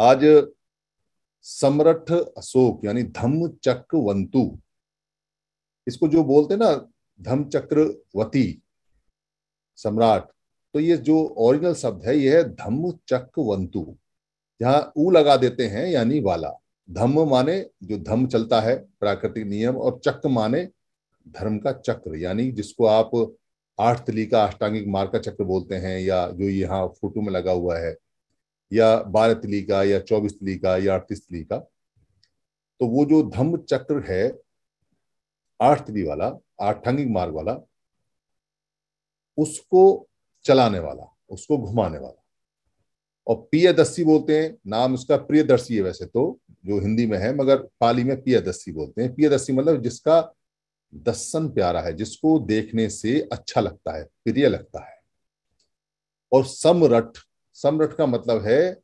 आज सम्रठ अशोक यानी धम्म चक्रवंतु इसको जो बोलते ना धम्म चक्रवती सम्राट तो ये जो ओरिजिनल शब्द है ये है धम्म चक्रवंतु यहाँ ऊ लगा देते हैं यानी वाला धम्म माने जो धम्म चलता है प्राकृतिक नियम और चक्र माने धर्म का चक्र यानी जिसको आप आठ तली का अष्टांगिक मार्ग का चक्र बोलते हैं या जो यहाँ फोटो में लगा हुआ है या बारह तली का या चौबीस तली का या अड़तीस तली का तो वो जो धम्म चक्र है आठ तली वाला आठांगिक मार्ग वाला उसको चलाने वाला उसको घुमाने वाला और पियदस्सी बोलते हैं नाम उसका प्रियदर्शी है वैसे तो जो हिंदी में है मगर पाली में पियदस्सी बोलते हैं पियदस्सी मतलब जिसका दर्शन प्यारा है जिसको देखने से अच्छा लगता है प्रिय लगता है और समरट समरट का मतलब है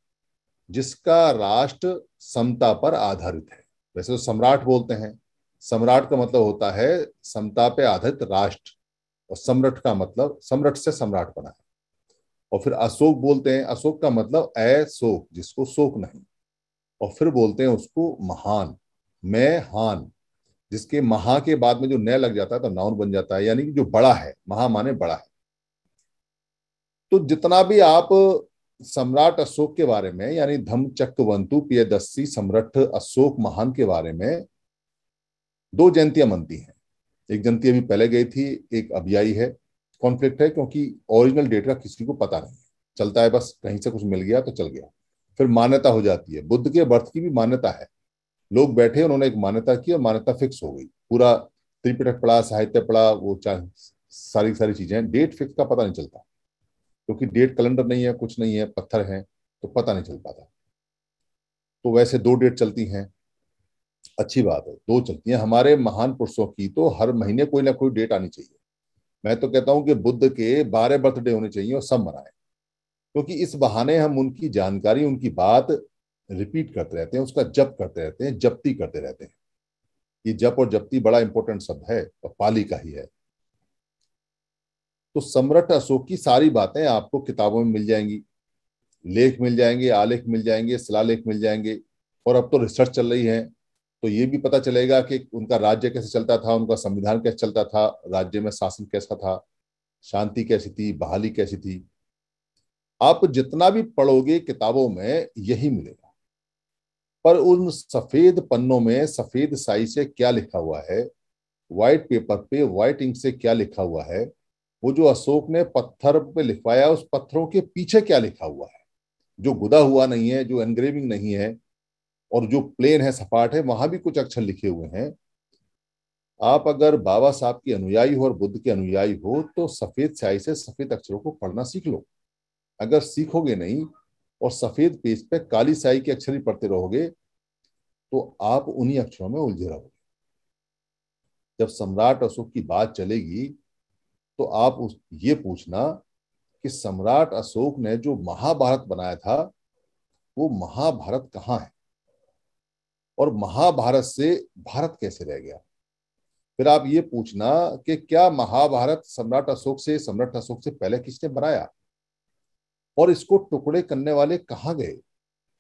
जिसका राष्ट्र समता पर आधारित है वैसे तो सम्राट बोलते हैं सम्राट का मतलब होता है समता पे आधारित राष्ट्र और सम्राट का मतलब सम्राट से सम्राट बना है और फिर अशोक बोलते हैं अशोक का मतलब अशोक जिसको शोक नहीं और फिर बोलते हैं उसको महान मैं हान जिसके महा के बाद में जो न लग जाता है तो नाउन बन जाता है यानी कि जो बड़ा है महा माने बड़ा है तो जितना भी आप सम्राट अशोक के बारे में यानी धम चक्रवंतु पियदस्सी सम्राट अशोक महान के बारे में दो जयंतियां मनती हैं एक जयंती अभी पहले गई थी एक अभी आई है कॉन्फ्लिक्ट है क्योंकि ओरिजिनल डेट का किसी को पता नहीं चलता है बस कहीं से कुछ मिल गया तो चल गया फिर मान्यता हो जाती है बुद्ध के बर्थ की भी मान्यता है लोग बैठे उन्होंने एक मान्यता की और मान्यता फिक्स हो गई पूरा त्रिपिटक पड़ा साहित्य पड़ा वो सारी सारी चीजें डेट फिक्स का पता नहीं चलता क्योंकि डेट कैलेंडर नहीं है कुछ नहीं है पत्थर है तो पता नहीं चल पाता तो वैसे दो डेट चलती हैं अच्छी बात है दो चलती हैं हमारे महान पुरुषों की तो हर महीने कोई ना कोई डेट आनी चाहिए मैं तो कहता हूं कि बुद्ध के बारह बर्थडे होने चाहिए और सब मनाएं क्योंकि तो इस बहाने हम उनकी जानकारी उनकी बात रिपीट करते रहते हैं उसका जप करते रहते हैं जप्ती करते रहते हैं ये जप और जप्ती बड़ा इंपॉर्टेंट शब्द है और पाली का ही है तो सम्राट अशोक की सारी बातें आपको किताबों में मिल जाएंगी लेख मिल जाएंगे आलेख मिल जाएंगे शिलालेख मिल जाएंगे और अब तो रिसर्च चल रही है तो ये भी पता चलेगा कि उनका राज्य कैसे चलता था उनका संविधान कैसे चलता था राज्य में शासन कैसा था शांति कैसी थी बहाली कैसी थी आप जितना भी पढ़ोगे किताबों में यही मिलेगा पर उन सफेद पन्नों में सफेद साई से क्या लिखा हुआ है वाइट पेपर पे वाइट इंक से क्या लिखा हुआ है वो जो अशोक ने पत्थर पे लिखवाया उस पत्थरों के पीछे क्या लिखा हुआ है जो गुदा हुआ नहीं है जो एनग्रेविंग नहीं है और जो प्लेन है सपाट है वहां भी कुछ अक्षर लिखे हुए हैं आप अगर बाबा साहब के अनुयायी हो और बुद्ध के अनुयायी हो तो सफेद स्याही से सफेद अक्षरों को पढ़ना सीख लो अगर सीखोगे नहीं और सफेद पेज पे काली साई के अक्षर ही पढ़ते रहोगे तो आप उन्हीं अक्षरों में उलझे रहोगे जब सम्राट अशोक की बात चलेगी तो आप उस ये पूछना कि सम्राट अशोक ने जो महाभारत बनाया था वो महाभारत कहाँ है और महाभारत से भारत कैसे रह गया फिर आप ये पूछना कि क्या महाभारत सम्राट अशोक से सम्राट अशोक से पहले किसने बनाया और इसको टुकड़े करने वाले कहाँ गए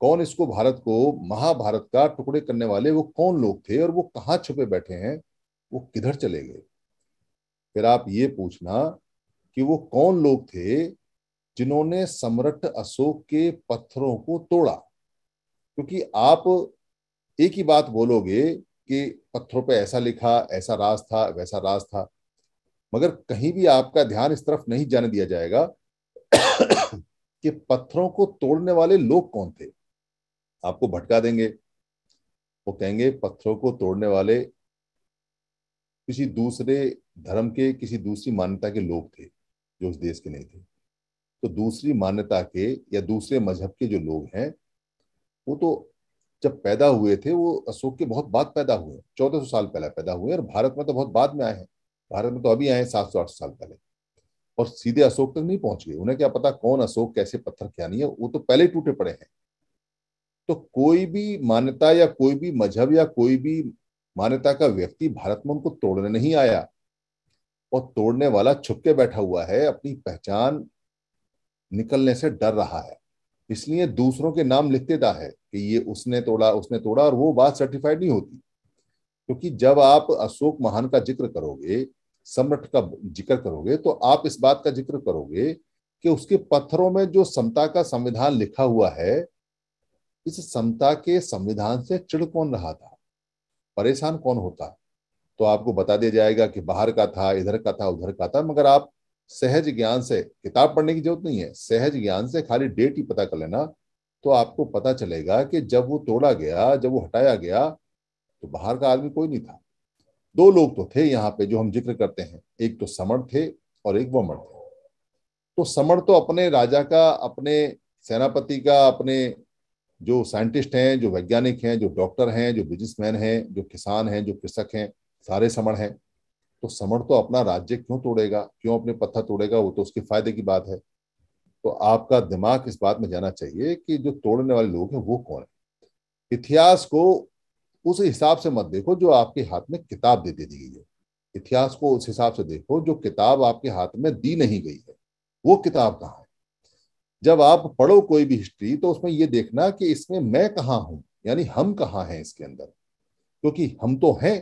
कौन इसको भारत को महाभारत का टुकड़े करने वाले वो कौन लोग थे और वो कहाँ छुपे बैठे हैं वो किधर चले गए फिर आप ये पूछना कि वो कौन लोग थे जिन्होंने सम्राट अशोक के पत्थरों को तोड़ा क्योंकि आप एक ही बात बोलोगे कि पत्थरों पे ऐसा लिखा ऐसा राज था वैसा राज था मगर कहीं भी आपका ध्यान इस तरफ नहीं जाने दिया जाएगा कि पत्थरों को तोड़ने वाले लोग कौन थे आपको भटका देंगे वो कहेंगे पत्थरों को तोड़ने वाले किसी दूसरे धर्म के किसी दूसरी मान्यता के लोग थे जो उस देश के नहीं थे तो दूसरी मान्यता के या दूसरे मजहब के जो लोग हैं वो तो जब पैदा हुए थे वो अशोक के बहुत बाद पैदा हुए चौदह सौ साल पहले पैदा हुए और भारत में तो बहुत बाद में आए हैं भारत में तो अभी आए हैं सात सौ आठ साल पहले और सीधे अशोक तक नहीं पहुंच गए उन्हें क्या पता कौन अशोक कैसे पत्थर क्या नहीं है वो तो पहले टूटे पड़े हैं तो कोई भी मान्यता या कोई भी मजहब या कोई भी मान्यता का व्यक्ति भारत में उनको तोड़ने नहीं आया और तोड़ने वाला छुप के बैठा हुआ है अपनी पहचान निकलने से डर रहा है इसलिए दूसरों के नाम लिख देता है कि ये उसने तोड़ा उसने तोड़ा और वो बात सर्टिफाइड नहीं होती क्योंकि जब आप अशोक महान का जिक्र करोगे सम्रट का जिक्र करोगे तो आप इस बात का जिक्र करोगे कि उसके पत्थरों में जो समता का संविधान लिखा हुआ है इस समता के संविधान से चिड़ कौन रहा था परेशान कौन होता तो आपको बता दिया जाएगा कि बाहर का था इधर का था उधर का था मगर आप सहज ज्ञान से किताब पढ़ने की जरूरत नहीं है सहज ज्ञान से खाली डेट ही पता कर लेना तो आपको पता चलेगा कि जब वो तोड़ा गया जब वो हटाया गया तो बाहर का आदमी कोई नहीं था दो लोग तो थे यहाँ पे जो हम जिक्र करते हैं एक तो समर थे और एक वमर थे तो समर तो अपने राजा का अपने सेनापति का अपने जो साइंटिस्ट हैं जो वैज्ञानिक हैं जो डॉक्टर हैं जो बिजनेसमैन हैं जो किसान हैं जो कृषक हैं सारे समर हैं तो समर तो अपना राज्य क्यों तोड़ेगा क्यों अपने पत्थर तोड़ेगा वो तो उसके फायदे की बात है तो आपका दिमाग इस बात में जाना चाहिए कि जो तोड़ने वाले लोग हैं वो कौन है इतिहास को उस हिसाब से मत देखो जो आपके हाथ में किताब दे दे दी गई है इतिहास को उस हिसाब से देखो जो किताब आपके हाथ में दी नहीं गई है वो किताब कहाँ है जब आप पढ़ो कोई भी हिस्ट्री तो उसमें ये देखना कि इसमें मैं कहाँ हूं यानी हम कहाँ हैं इसके अंदर क्योंकि हम तो हैं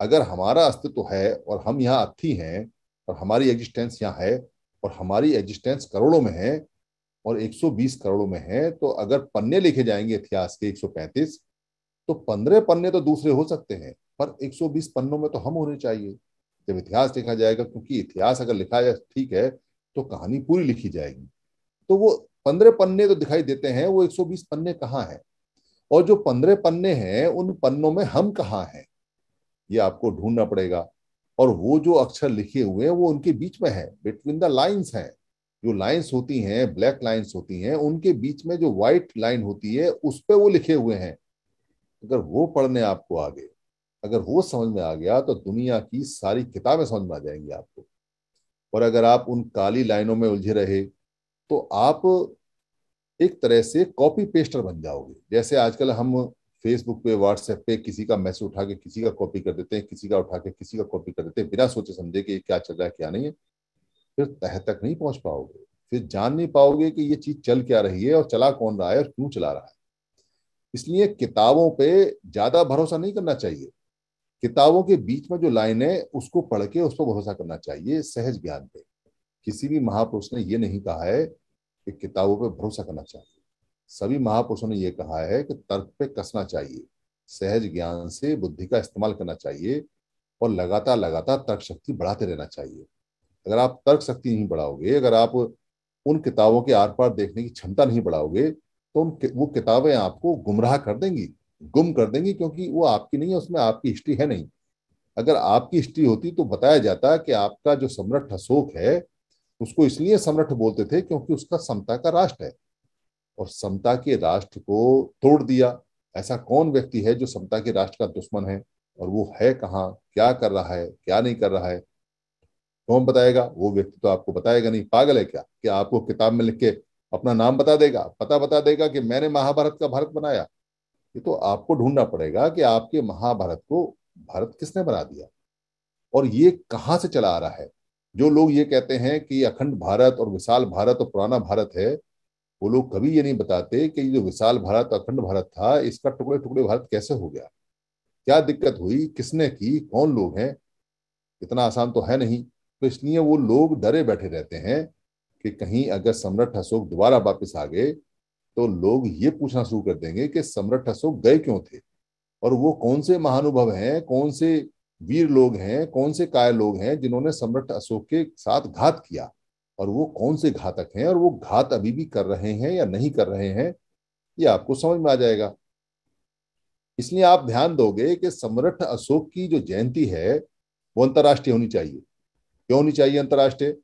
अगर हमारा अस्तित्व तो है और हम यहाँ अथी हैं और हमारी एग्जिस्टेंस यहाँ है और हमारी एग्जिस्टेंस करोड़ों में है और 120 करोड़ों में है तो अगर पन्ने लिखे जाएंगे इतिहास के तो पंद्रह पन्ने तो दूसरे हो सकते हैं पर 120 पन्नों में तो हम होने चाहिए जब इतिहास लिखा जाएगा क्योंकि इतिहास अगर लिखा जाए ठीक है तो कहानी पूरी लिखी जाएगी तो वो पंद्रह पन्ने तो दिखाई देते हैं वो 120 पन्ने कहाँ हैं और जो पंद्रह पन्ने हैं उन पन्नों में हम कहाँ हैं ये आपको ढूंढना पड़ेगा और वो जो अक्षर लिखे हुए हैं वो उनके बीच में है बिटवीन द लाइन्स हैं जो लाइन्स होती हैं ब्लैक लाइन्स होती हैं उनके बीच में जो व्हाइट लाइन होती है उस पर वो लिखे हुए हैं अगर वो पढ़ने आपको आ गए अगर वो समझ में आ गया तो दुनिया की सारी किताबें समझ में आ जाएंगी आपको और अगर आप उन काली लाइनों में उलझे रहे तो आप एक तरह से कॉपी पेस्टर बन जाओगे जैसे आजकल हम फेसबुक पे व्हाट्सएप पे किसी का मैसेज उठा के किसी का कॉपी कर देते हैं किसी का उठा के किसी का कॉपी कर देते हैं बिना सोचे समझे कि क्या चल रहा है क्या नहीं है फिर तह तक नहीं पहुंच पाओगे फिर जान नहीं पाओगे कि ये चीज चल क्या रही है और चला कौन रहा है और क्यों चला रहा है इसलिए किताबों पे ज्यादा भरोसा नहीं करना चाहिए किताबों के बीच में जो लाइन है उसको पढ़ के उस पर भरोसा करना चाहिए सहज ज्ञान पे किसी भी महापुरुष ने ये नहीं कहा है कि किताबों पे भरोसा करना चाहिए सभी महापुरुषों ने यह कहा है कि तर्क पे कसना चाहिए सहज ज्ञान से बुद्धि का इस्तेमाल करना चाहिए और लगातार लगातार तर्क शक्ति बढ़ाते रहना चाहिए अगर आप तर्क शक्ति नहीं बढ़ाओगे अगर आप उन किताबों के आर पार देखने की क्षमता नहीं बढ़ाओगे तो वो किताबें आपको गुमराह कर देंगी गुम कर देंगी क्योंकि वो आपकी नहीं है उसमें आपकी हिस्ट्री है नहीं अगर आपकी हिस्ट्री होती तो बताया जाता कि आपका जो सम्राट अशोक है उसको इसलिए सम्राट बोलते थे क्योंकि उसका समता का राष्ट्र है और समता के राष्ट्र को तोड़ दिया ऐसा कौन व्यक्ति है जो समता के राष्ट्र का दुश्मन है और वो है कहाँ क्या कर रहा है क्या नहीं कर रहा है कौन बताएगा वो व्यक्ति तो आपको बताएगा नहीं पागल है क्या कि आपको किताब में लिख के अपना नाम बता देगा पता बता देगा कि मैंने महाभारत का भारत बनाया ये तो आपको ढूंढना पड़ेगा कि आपके महाभारत को भारत किसने बना दिया और ये कहाँ से चला आ रहा है जो लोग ये कहते हैं कि अखंड भारत और विशाल भारत और पुराना भारत है वो लोग कभी ये नहीं बताते कि जो विशाल भारत अखंड भारत था इसका टुकड़े टुकड़े भारत कैसे हो गया क्या दिक्कत हुई किसने की कौन लोग हैं इतना आसान तो है नहीं तो इसलिए वो लोग डरे बैठे रहते हैं कि कहीं अगर सम्राट अशोक दोबारा वापस आ गए तो लोग ये पूछना शुरू कर देंगे कि सम्राट अशोक गए क्यों थे और वो कौन से महानुभव हैं कौन से वीर लोग हैं कौन से काय लोग हैं जिन्होंने सम्राट अशोक के साथ घात किया और वो कौन से घातक हैं और वो घात अभी भी कर रहे हैं या नहीं कर रहे हैं ये आपको समझ में आ जाएगा इसलिए आप ध्यान दोगे कि सम्राट अशोक की जो जयंती है वो अंतर्राष्ट्रीय होनी चाहिए क्यों होनी चाहिए अंतर्राष्ट्रीय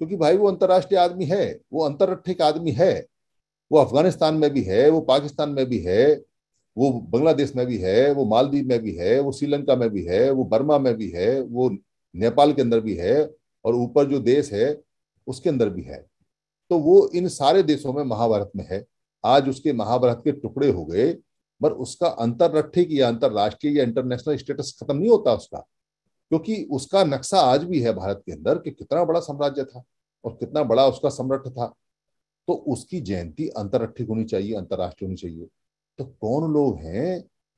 क्योंकि भाई वो अंतर्राष्ट्रीय आदमी है वो अंतरराष्ट्रिक आदमी है वो अफगानिस्तान में भी है वो पाकिस्तान में भी है वो बांग्लादेश में भी है वो मालदीव में भी है वो श्रीलंका में भी है वो बर्मा में भी है वो नेपाल के अंदर भी है और ऊपर जो देश है उसके अंदर भी है तो वो इन सारे देशों में महाभारत में है आज उसके महाभारत के टुकड़े हो गए पर उसका अंतरराष्ट्रीय या अंतरराष्ट्रीय या इंटरनेशनल स्टेटस खत्म नहीं होता उसका क्योंकि उसका नक्शा आज भी है भारत के अंदर कि कितना बड़ा साम्राज्य था और कितना बड़ा उसका सम्राट था तो उसकी जयंती अंतरराष्ट्रीय होनी चाहिए अंतर्राष्ट्रीय होनी चाहिए तो कौन लोग हैं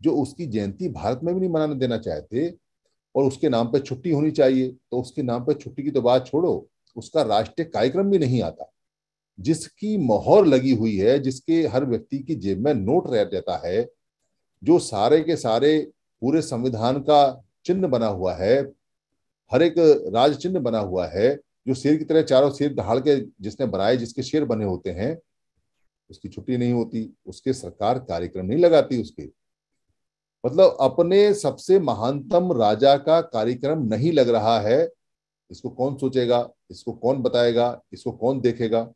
जो उसकी जयंती भारत में भी नहीं मनाने देना चाहते और उसके नाम पर छुट्टी होनी चाहिए तो उसके नाम पर छुट्टी की तो बात छोड़ो उसका राष्ट्रीय कार्यक्रम भी नहीं आता जिसकी मोहर लगी हुई है जिसके हर व्यक्ति की जेब में नोट रह जाता है जो सारे के सारे पूरे संविधान का चिन्ह बना हुआ है हर एक राज चिन्ह बना हुआ है जो शेर की तरह चारों शेर ढाल के जिसने बनाए जिसके शेर बने होते हैं उसकी छुट्टी नहीं होती उसके सरकार कार्यक्रम नहीं लगाती उसके मतलब अपने सबसे महानतम राजा का कार्यक्रम नहीं लग रहा है इसको कौन सोचेगा इसको कौन बताएगा इसको कौन देखेगा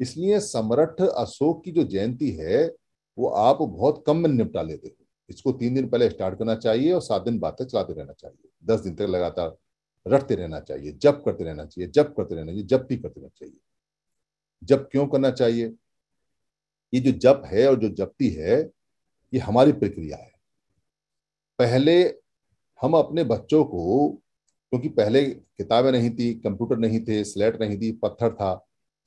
इसलिए समर्थ अशोक की जो जयंती है वो आप बहुत कम में निपटा लेते हो इसको तीन दिन पहले स्टार्ट करना चाहिए और सात दिन बाद तक चलाते रहना चाहिए दस दिन तक लगातार रटते रहना चाहिए जब करते रहना चाहिए जब करते रहना चाहिए जब भी करते रहना चाहिए जब क्यों करना चाहिए ये जो जप है और जो जपती है ये हमारी प्रक्रिया है पहले हम अपने बच्चों को क्योंकि पहले किताबें नहीं थी कंप्यूटर नहीं थे स्लेट नहीं थी पत्थर था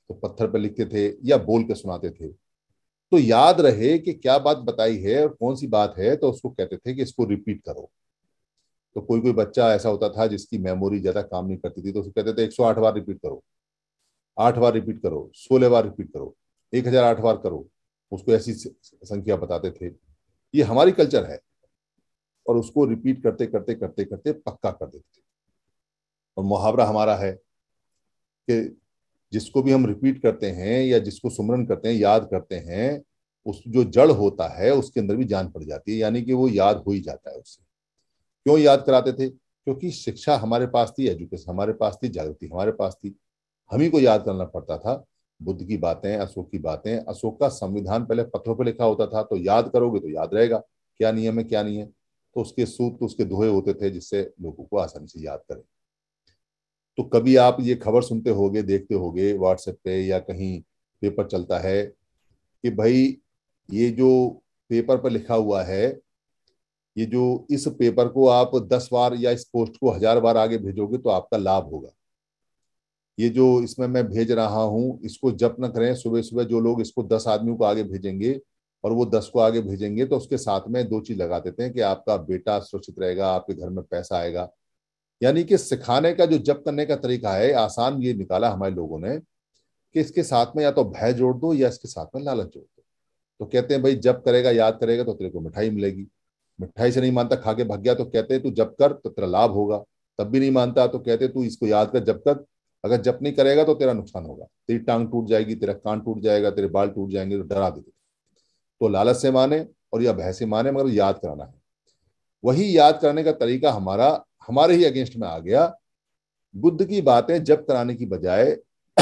तो पत्थर पर लिखते थे या बोल के सुनाते थे तो याद रहे कि क्या बात बताई है और कौन सी बात है तो उसको कहते थे कि इसको रिपीट करो तो कोई कोई बच्चा ऐसा होता था जिसकी मेमोरी ज्यादा काम नहीं करती थी तो उसको कहते थे 108 बार रिपीट करो आठ बार रिपीट करो सोलह बार रिपीट करो एक हजार आठ बार करो उसको ऐसी संख्या बताते थे ये हमारी कल्चर है और उसको रिपीट करते करते करते करते पक्का कर देते थे और मुहावरा हमारा है कि जिसको भी हम रिपीट करते हैं या जिसको सुमरन करते हैं याद करते हैं उस जो जड़ होता है उसके अंदर भी जान पड़ जाती है यानी कि वो याद हो ही जाता है उससे क्यों याद कराते थे क्योंकि शिक्षा हमारे पास थी एजुकेशन हमारे पास थी जागृति हमारे पास थी हम ही को याद करना पड़ता था बुद्ध की बातें अशोक की बातें अशोक का संविधान पहले पत्थरों पर लिखा होता था तो याद करोगे तो याद रहेगा क्या नियम है क्या नहीं है तो उसके सूत्र उसके धोए होते थे जिससे लोगों को आसानी से याद करें तो कभी आप ये खबर सुनते होगे देखते होगे व्हाट्सएप पे या कहीं पेपर चलता है कि भाई ये जो पेपर पर लिखा हुआ है ये जो इस पेपर को आप दस बार या इस पोस्ट को हजार बार आगे भेजोगे तो आपका लाभ होगा ये जो इसमें मैं भेज रहा हूं इसको जप न करें सुबह सुबह जो लोग इसको दस आदमियों को आगे भेजेंगे और वो दस को आगे भेजेंगे तो उसके साथ में दो चीज लगा देते हैं कि आपका बेटा सुरक्षित रहेगा आपके घर में पैसा आएगा यानी कि सिखाने का जो जब करने का तरीका है आसान ये निकाला हमारे लोगों ने कि इसके साथ में या तो भय जोड़ दो या इसके साथ में लालच जोड़ दो तो कहते हैं भाई जब करेगा याद करेगा तो तेरे को मिठाई मिलेगी मिठाई से नहीं मानता खा के भग गया तो कहते हैं तू जब कर तो तेरा लाभ होगा तब भी नहीं मानता तो कहते तू इसको याद कर जब कर अगर जब नहीं करेगा तो तेरा नुकसान होगा तेरी टांग टूट जाएगी तेरा कान टूट जाएगा तेरे बाल टूट जाएंगे तो डरा दे तो लालच से माने और या भय से माने मगर याद कराना है वही याद करने का तरीका हमारा हमारे ही अगेंस्ट में आ गया बुद्ध की बातें जब कराने की बजाय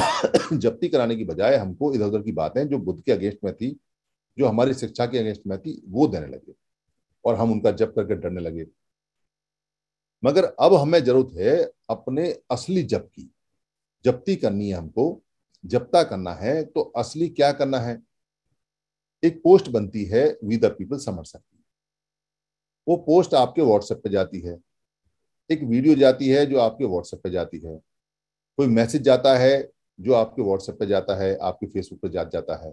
जब्ती कराने की बजाय हमको इधर उधर की बातें जो बुद्ध के अगेंस्ट में थी जो हमारी शिक्षा के अगेंस्ट में थी वो देने लगे और हम उनका जप करके डरने लगे मगर अब हमें जरूरत है अपने असली जप की जप्ती करनी है हमको जपता करना है तो असली क्या करना है एक पोस्ट बनती है वी द पीपल समर वो पोस्ट आपके व्हाट्सएप पे जाती है एक वीडियो जाती है जो आपके व्हाट्सएप पे जाती है कोई मैसेज जाता है जो आपके व्हाट्सएप पे जाता है आपके फेसबुक पे जा जाता है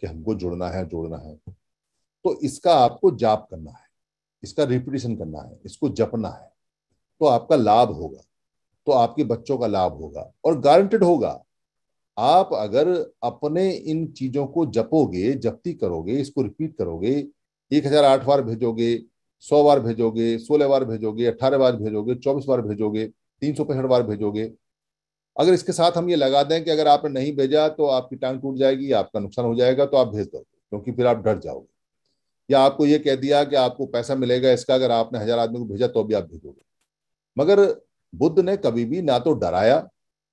कि हमको जुड़ना है जोड़ना है तो इसका आपको जाप करना है इसका रिपीटेशन करना है इसको जपना है तो आपका लाभ होगा तो आपके बच्चों का लाभ होगा और गारंटेड होगा आप अगर अपने इन चीजों को जपोगे जपती करोगे इसको रिपीट करोगे एक हजार आठ बार भेजोगे सौ बार भेजोगे सोलह बार भेजोगे अट्ठारह बार भेजोगे चौबीस बार भेजोगे तीन सौ पैंसठ बार भेजोगे अगर इसके साथ हम ये लगा दें कि अगर आपने नहीं भेजा तो आपकी टांग टूट जाएगी आपका नुकसान हो जाएगा तो आप भेज दोगे क्योंकि फिर आप डर जाओगे या आपको ये कह दिया कि आपको पैसा मिलेगा इसका अगर आपने हजार आदमी को भेजा तो भी आप भेजोगे मगर बुद्ध ने कभी भी ना तो डराया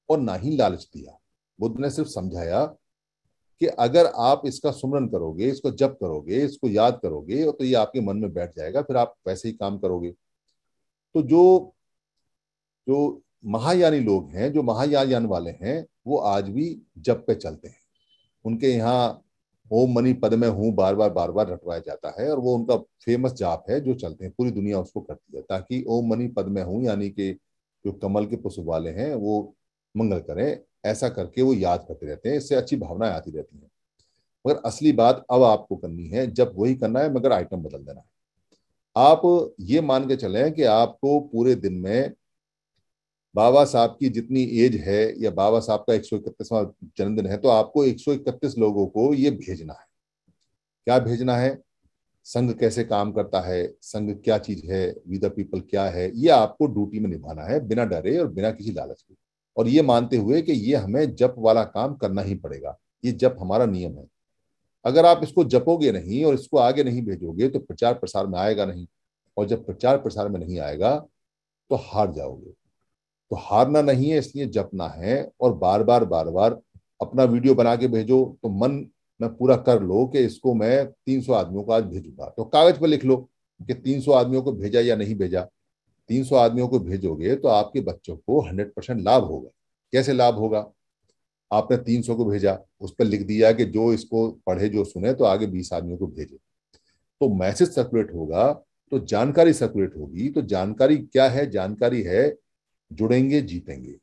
और ना ही लालच दिया बुद्ध ने सिर्फ समझाया कि अगर आप इसका सुमरन करोगे इसको जप करोगे इसको याद करोगे तो ये आपके मन में बैठ जाएगा फिर आप वैसे ही काम करोगे तो जो जो महायानी लोग हैं जो महायान वाले हैं वो आज भी जप पे चलते हैं उनके यहाँ ओम मनी पद में हूँ बार बार बार बार रटवाया जाता है और वो उनका फेमस जाप है जो चलते हैं पूरी दुनिया उसको करती है ताकि ओम मनी पद में हूँ यानी कि जो कमल के पुष्प वाले हैं वो मंगल करें ऐसा करके वो याद करते रहते हैं इससे अच्छी भावनाएं आती रहती हैं मगर असली बात अब आपको करनी है जब वही करना है मगर आइटम बदल देना है आप ये मान के चले कि आपको पूरे दिन में बाबा साहब की जितनी एज है या बाबा साहब का एक सौ जन्मदिन है तो आपको एक सौ इकतीस लोगों को ये भेजना है क्या भेजना है संघ कैसे काम करता है संघ क्या चीज है विद पीपल क्या है ये आपको ड्यूटी में निभाना है बिना डरे और बिना किसी लालच के और ये मानते हुए कि ये हमें जप वाला काम करना ही पड़ेगा ये जप हमारा नियम है अगर आप इसको जपोगे नहीं और इसको आगे नहीं भेजोगे तो प्रचार प्रसार में आएगा नहीं और जब प्रचार प्रसार में नहीं आएगा तो हार जाओगे तो हारना नहीं है इसलिए जपना है और बार बार बार बार अपना वीडियो बना के भेजो तो मन में पूरा कर लो कि इसको मैं 300 आदमियों को आज भेजूंगा तो कागज पर लिख लो कि 300 आदमियों को भेजा या नहीं भेजा तीन सौ आदमियों को भेजोगे तो आपके बच्चों को हंड्रेड परसेंट लाभ होगा कैसे लाभ होगा आपने तीन सौ को भेजा उस पर लिख दिया कि जो इसको पढ़े जो सुने तो आगे बीस आदमियों को भेजे तो मैसेज सर्कुलेट होगा तो जानकारी सर्कुलेट होगी तो जानकारी क्या है जानकारी है जुड़ेंगे जीतेंगे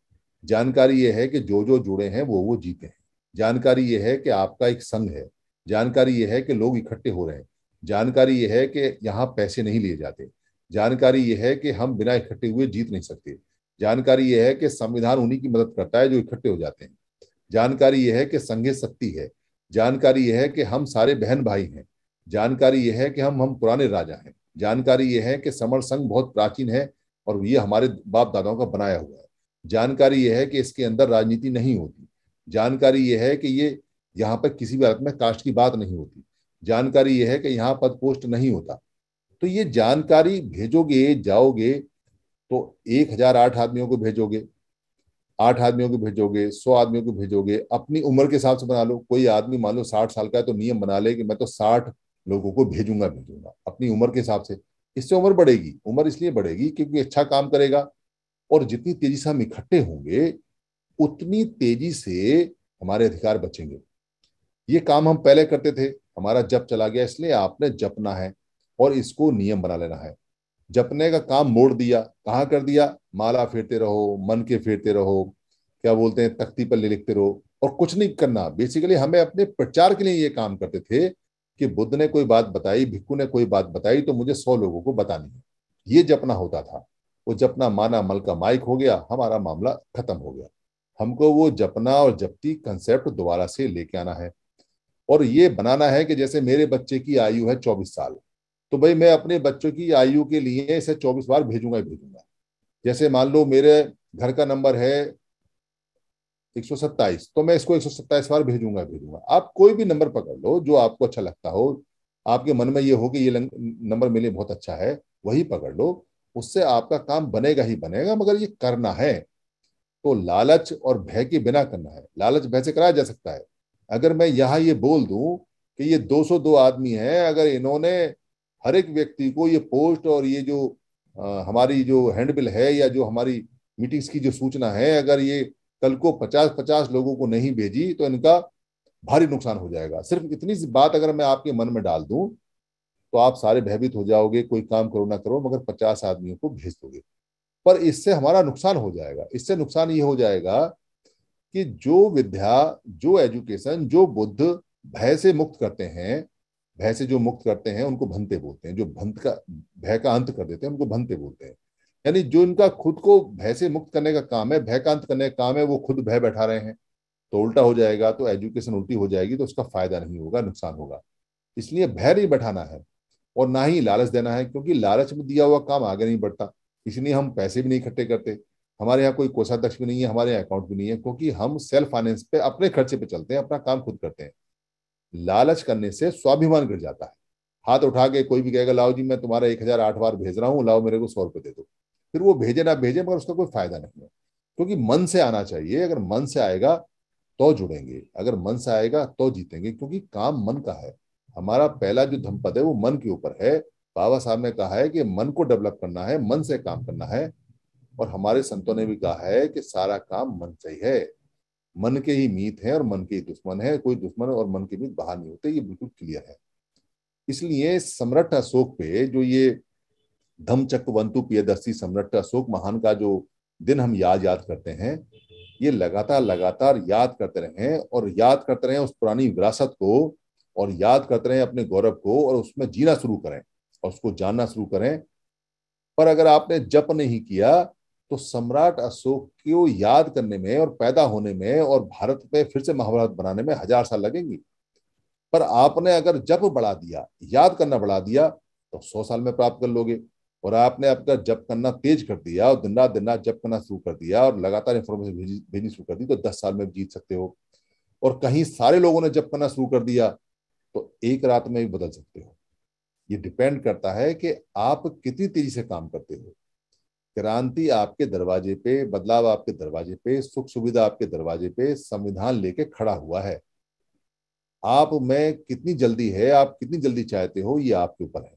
जानकारी ये है कि जो जो जुड़े हैं वो वो जीते हैं जानकारी ये है कि आपका एक संघ है जानकारी ये है कि लोग इकट्ठे हो रहे हैं जानकारी ये है कि यहाँ पैसे नहीं लिए जाते जानकारी यह है कि हम बिना इकट्ठे हुए जीत नहीं सकते जानकारी यह है कि संविधान उन्हीं की मदद करता है जो इकट्ठे हो जाते हैं जानकारी यह है कि संघे शक्ति है जानकारी यह है कि हम सारे बहन भाई हैं जानकारी यह है कि हम हम पुराने राजा हैं जानकारी यह है कि समर संघ बहुत प्राचीन है और ये हमारे बाप दादाओं का बनाया हुआ है जानकारी यह है कि इसके अंदर राजनीति नहीं होती जानकारी यह है कि ये यहाँ पर किसी भी हालत में कास्ट की बात नहीं होती जानकारी यह है कि यहाँ पद पोस्ट नहीं होता तो ये जानकारी भेजोगे जाओगे तो एक हजार आठ आदमियों को भेजोगे आठ आदमियों को भेजोगे सौ आदमियों को भेजोगे अपनी उम्र के हिसाब से बना लो कोई आदमी मान लो साठ साल का है तो नियम बना ले कि मैं तो साठ लोगों को भेजूंगा भेजूंगा अपनी उम्र के हिसाब से इससे उम्र बढ़ेगी उम्र इसलिए बढ़ेगी क्योंकि अच्छा काम करेगा और जितनी तेजी से हम इकट्ठे होंगे उतनी तेजी से हमारे अधिकार बचेंगे ये काम हम पहले करते थे हमारा जप चला गया इसलिए आपने जपना है और इसको नियम बना लेना है जपने का काम मोड़ दिया कहाँ कर दिया माला फेरते रहो मन के फेरते रहो क्या बोलते हैं तख्ती पर लिखते रहो और कुछ नहीं करना बेसिकली हमें अपने प्रचार के लिए ये काम करते थे कि बुद्ध ने कोई बात बताई भिक्कू ने कोई बात बताई तो मुझे सौ लोगों को बतानी है ये जपना होता था वो जपना माना मल का माइक हो गया हमारा मामला खत्म हो गया हमको वो जपना और जपती कंसेप्ट दोबारा से लेके आना है और ये बनाना है कि जैसे मेरे बच्चे की आयु है चौबीस साल तो भाई मैं अपने बच्चों की आयु के लिए इसे चौबीस बार भेजूंगा ही भेजूंगा जैसे मान लो मेरे घर का नंबर है एक सौ तो मैं इसको एक सौ बार भेजूंगा भेजूंगा आप कोई भी नंबर पकड़ लो जो आपको अच्छा लगता हो आपके मन में ये हो कि ये नंबर मेरे बहुत अच्छा है वही पकड़ लो उससे आपका काम बनेगा ही बनेगा मगर ये करना है तो लालच और भय के बिना करना है लालच भय से कराया जा सकता है अगर मैं यहाँ ये बोल दूं कि ये 202 आदमी हैं अगर इन्होंने हर एक व्यक्ति को ये पोस्ट और ये जो आ, हमारी जो हैंडबिल है या जो हमारी मीटिंग्स की जो सूचना है अगर ये कल को पचास पचास लोगों को नहीं भेजी तो इनका भारी नुकसान हो जाएगा सिर्फ इतनी सी बात अगर मैं आपके मन में डाल दूं तो आप सारे भयभीत हो जाओगे कोई काम करो ना करो मगर पचास आदमियों को भेज दोगे पर इससे हमारा नुकसान हो जाएगा इससे नुकसान ये हो जाएगा कि जो विद्या जो एजुकेशन जो बुद्ध भय से मुक्त करते हैं भय से जो मुक्त करते हैं उनको भंते बोलते हैं जो भंत का भय का अंत कर देते हैं उनको भंते बोलते हैं यानी जो इनका खुद को भय से मुक्त करने का काम है भय का अंत करने का काम है वो खुद भय बैठा रहे हैं तो उल्टा हो जाएगा तो एजुकेशन उल्टी हो जाएगी तो उसका फायदा नहीं होगा नुकसान होगा इसलिए भय नहीं बैठाना है और ना ही लालच देना है क्योंकि लालच में दिया हुआ काम आगे नहीं बढ़ता इसलिए हम पैसे भी नहीं इकट्ठे करते हमारे यहाँ कोई कोषाध्यक्ष भी नहीं है हमारे यहाँ अकाउंट भी नहीं है क्योंकि हम सेल्फ फाइनेंस पे अपने खर्चे पे चलते हैं अपना काम खुद करते हैं लालच करने से स्वाभिमान गिर जाता है हाथ उठा के कोई भी कहेगा लाओ जी मैं तुम्हारा एक हजार आठ बार भेज रहा हूँ लाओ मेरे को सौ रुपये दे दो फिर वो भेजे ना भेजे मगर उसका कोई फायदा नहीं है क्योंकि तो मन से आना चाहिए अगर मन से आएगा तो जुड़ेंगे अगर मन से आएगा तो जीतेंगे क्योंकि काम मन का है हमारा पहला जो धमपद है वो मन के ऊपर है बाबा साहब ने कहा है कि मन को डेवलप करना है मन से काम करना है और हमारे संतों ने भी कहा है कि सारा काम मन से ही है मन के ही मीत है और मन के ही दुश्मन है कोई दुश्मन और मन के मीत बाहर नहीं होते ये बिल्कुल क्लियर है इसलिए सम्राट अशोक पे जो ये धमचक वंतु पियदर्शी सम्राट अशोक महान का जो दिन हम याद याद करते हैं ये लगातार लगातार याद करते रहे और याद करते रहे उस पुरानी विरासत को और याद करते रहे अपने गौरव को और उसमें जीना शुरू करें और उसको जानना शुरू करें पर अगर आपने जप नहीं किया तो सम्राट अशोक को याद करने में और पैदा होने में और भारत पे फिर से महाभारत बनाने में हजार साल लगेंगी पर आपने अगर जप बढ़ा दिया याद करना बढ़ा दिया तो सौ साल में प्राप्त कर लोगे और आपने आपका जप करना तेज कर दिया और दिन रात दिन रात जप करना शुरू कर दिया और लगातार इन्फॉर्मेशन भेजनी शुरू कर दी तो दस साल में जीत सकते हो और कहीं सारे लोगों ने जप करना शुरू कर दिया तो एक रात में भी बदल सकते हो ये डिपेंड करता है कि आप कितनी तेजी से काम करते हो क्रांति आपके दरवाजे पे बदलाव आपके दरवाजे पे सुख सुविधा आपके दरवाजे पे संविधान लेके खड़ा हुआ है आप में कितनी जल्दी है आप कितनी जल्दी चाहते हो ये आपके ऊपर है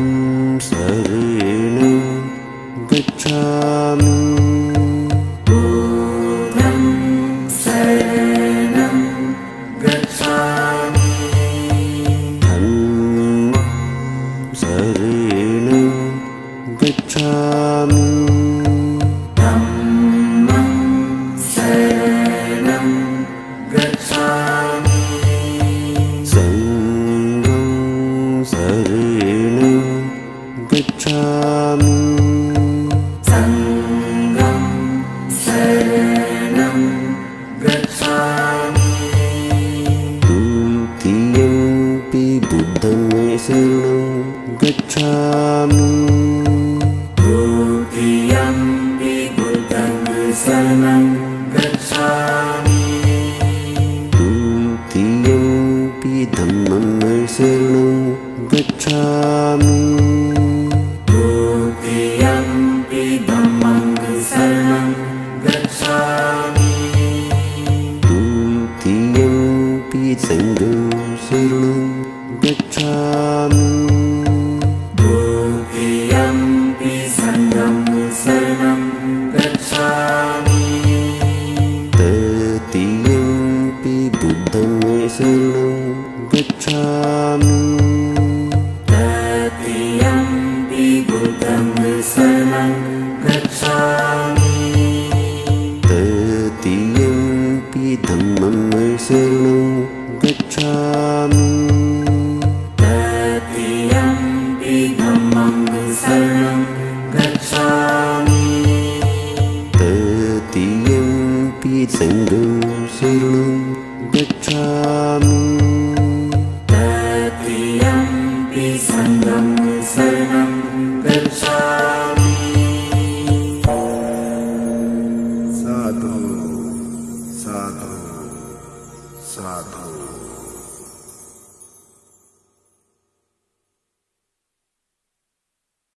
सरेण गच्छामि time विसरणं गच्छामि